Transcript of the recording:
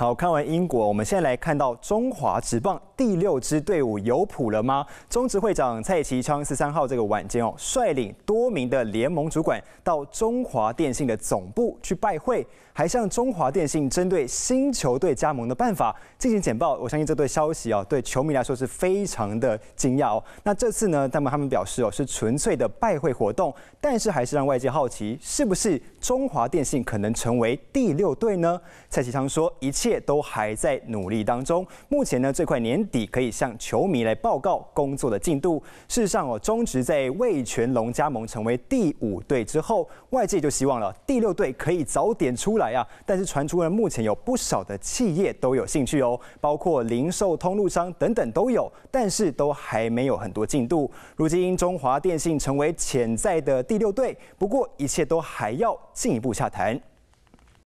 好，看完英国，我们现在来看到中华职棒第六支队伍有谱了吗？中职会长蔡其昌十三号这个晚间哦，率领多名的联盟主管到中华电信的总部去拜会，还向中华电信针对新球队加盟的办法进行简报。我相信这对消息哦，对球迷来说是非常的惊讶。哦。那这次呢，他们他们表示哦，是纯粹的拜会活动，但是还是让外界好奇，是不是中华电信可能成为第六队呢？蔡其昌说，一切。都还在努力当中。目前呢，最快年底可以向球迷来报告工作的进度。事实上哦，中职在魏全龙加盟成为第五队之后，外界就希望了第六队可以早点出来啊。但是传出目前有不少的企业都有兴趣哦，包括零售通路商等等都有，但是都还没有很多进度。如今中华电信成为潜在的第六队，不过一切都还要进一步洽谈。